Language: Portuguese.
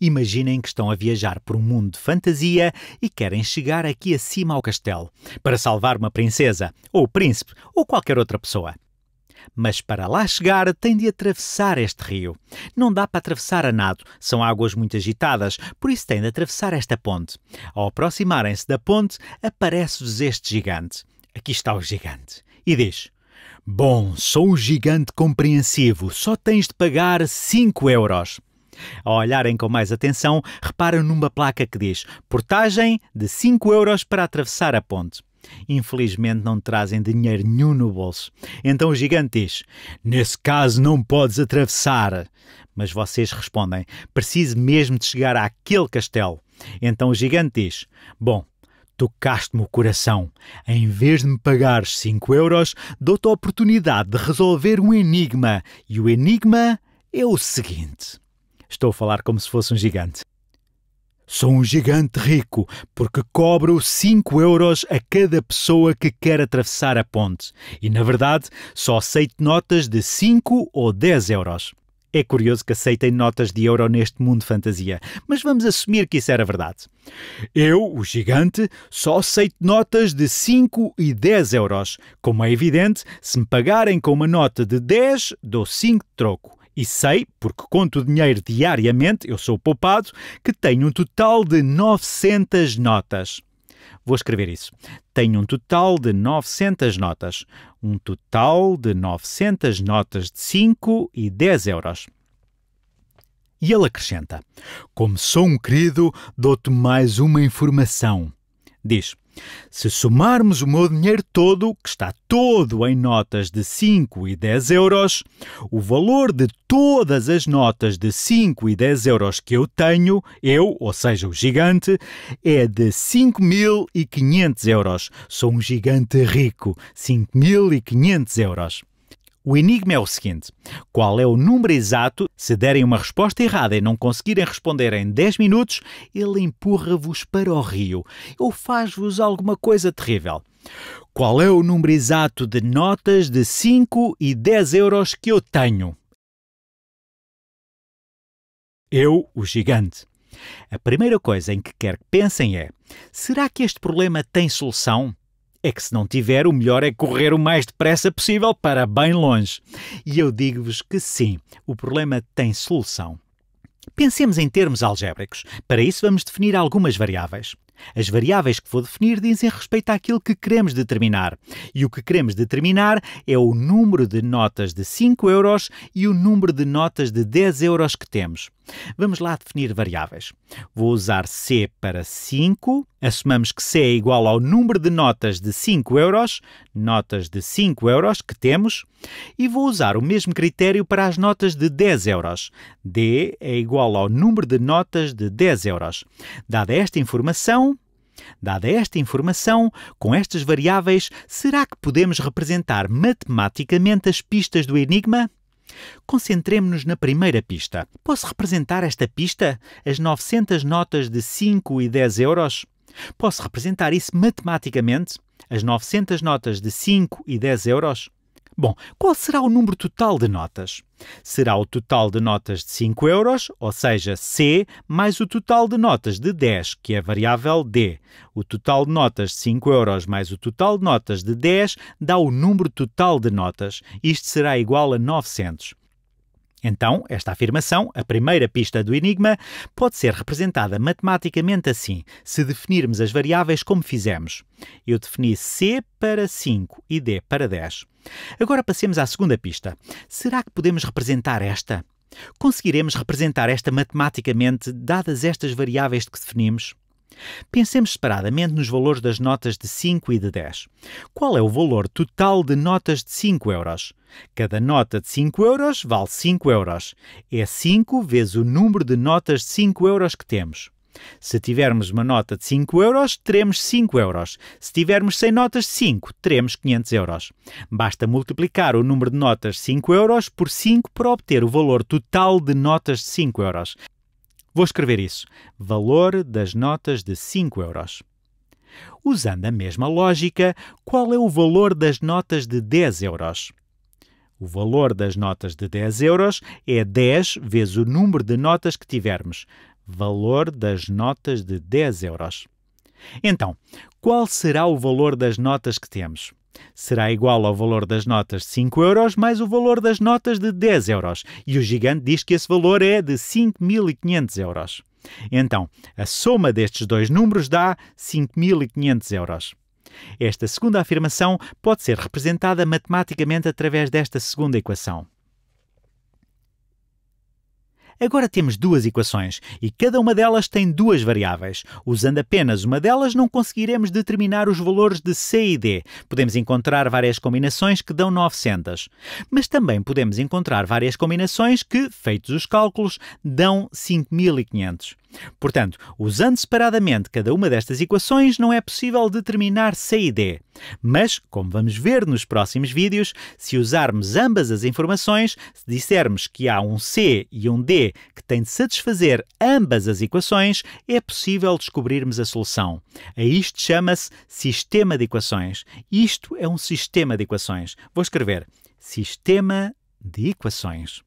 Imaginem que estão a viajar por um mundo de fantasia e querem chegar aqui acima ao castelo para salvar uma princesa, ou príncipe, ou qualquer outra pessoa. Mas para lá chegar tem de atravessar este rio. Não dá para atravessar a nado, são águas muito agitadas, por isso tem de atravessar esta ponte. Ao aproximarem-se da ponte, aparece-vos este gigante. Aqui está o gigante. E diz: Bom, sou um gigante compreensivo, só tens de pagar 5 euros. Ao olharem com mais atenção, reparam numa placa que diz Portagem de 5 euros para atravessar a ponte. Infelizmente não trazem dinheiro nenhum no bolso. Então o gigante diz: Nesse caso não podes atravessar. Mas vocês respondem: Preciso mesmo de chegar àquele castelo. Então o gigante diz: Bom, tocaste-me o coração. Em vez de me pagares 5 euros, dou-te a oportunidade de resolver um enigma. E o enigma é o seguinte. Estou a falar como se fosse um gigante. Sou um gigante rico porque cobro 5 euros a cada pessoa que quer atravessar a ponte e, na verdade, só aceito notas de 5 ou 10 euros. É curioso que aceitem notas de euro neste mundo de fantasia, mas vamos assumir que isso era verdade. Eu, o gigante, só aceito notas de 5 e 10 euros. Como é evidente, se me pagarem com uma nota de 10, dou 5 de troco. E sei, porque conto o dinheiro diariamente, eu sou poupado, que tenho um total de 900 notas. Vou escrever isso. Tenho um total de 900 notas. Um total de 900 notas de 5 e 10 euros. E ele acrescenta: Como sou um querido, dou-te mais uma informação. Diz: se somarmos o meu dinheiro todo, que está todo em notas de 5 e 10 euros, o valor de todas as notas de 5 e 10 euros que eu tenho, eu, ou seja, o gigante, é de 5.500 euros. Sou um gigante rico. 5.500 euros. O enigma é o seguinte: qual é o número exato? Se derem uma resposta errada e não conseguirem responder em 10 minutos, ele empurra-vos para o rio ou faz-vos alguma coisa terrível. Qual é o número exato de notas de 5 e 10 euros que eu tenho? Eu, o gigante. A primeira coisa em que quero que pensem é: será que este problema tem solução? é que se não tiver, o melhor é correr o mais depressa possível para bem longe. E eu digo-vos que sim, o problema tem solução. Pensemos em termos algébricos. Para isso, vamos definir algumas variáveis. As variáveis que vou definir dizem respeito àquilo que queremos determinar. E o que queremos determinar é o número de notas de 5 euros e o número de notas de 10 euros que temos. Vamos lá definir variáveis. Vou usar C para 5. Assumamos que C é igual ao número de notas de 5 euros, notas de 5 euros que temos, e vou usar o mesmo critério para as notas de 10 euros. D é igual ao número de notas de 10 euros. Dada esta informação, Dada esta informação, com estas variáveis, será que podemos representar matematicamente as pistas do enigma? Concentremos-nos na primeira pista. Posso representar esta pista? As 900 notas de 5 e 10 euros? Posso representar isso matematicamente? As 900 notas de 5 e 10 euros? Bom, qual será o número total de notas? Será o total de notas de 5 euros, ou seja, C, mais o total de notas de 10, que é a variável D. O total de notas de 5 euros mais o total de notas de 10 dá o número total de notas. Isto será igual a 900. Então, esta afirmação, a primeira pista do enigma, pode ser representada matematicamente assim, se definirmos as variáveis como fizemos. Eu defini C para 5 e D para 10. Agora passemos à segunda pista. Será que podemos representar esta? Conseguiremos representar esta matematicamente, dadas estas variáveis que definimos? Pensemos separadamente nos valores das notas de 5 e de 10. Qual é o valor total de notas de 5 euros? Cada nota de 5 euros vale 5 euros. É 5 vezes o número de notas de 5 euros que temos. Se tivermos uma nota de 5 euros, teremos 5 euros. Se tivermos 100 notas de 5, teremos 500 euros. Basta multiplicar o número de notas de 5 euros por 5 para obter o valor total de notas de 5 euros. Vou escrever isso. Valor das notas de 5 euros. Usando a mesma lógica, qual é o valor das notas de 10 euros? O valor das notas de 10 euros é 10 vezes o número de notas que tivermos valor das notas de 10 euros. Então, qual será o valor das notas que temos? Será igual ao valor das notas de 5 euros mais o valor das notas de 10 euros. E o gigante diz que esse valor é de 5.500 euros. Então, a soma destes dois números dá 5.500 euros. Esta segunda afirmação pode ser representada matematicamente através desta segunda equação. Agora temos duas equações e cada uma delas tem duas variáveis. Usando apenas uma delas, não conseguiremos determinar os valores de C e D. Podemos encontrar várias combinações que dão 900. Mas também podemos encontrar várias combinações que, feitos os cálculos, dão 5500. Portanto, usando separadamente cada uma destas equações, não é possível determinar C e D. Mas, como vamos ver nos próximos vídeos, se usarmos ambas as informações, se dissermos que há um C e um D que tem de satisfazer ambas as equações, é possível descobrirmos a solução. A isto chama-se sistema de equações. Isto é um sistema de equações. Vou escrever sistema de equações.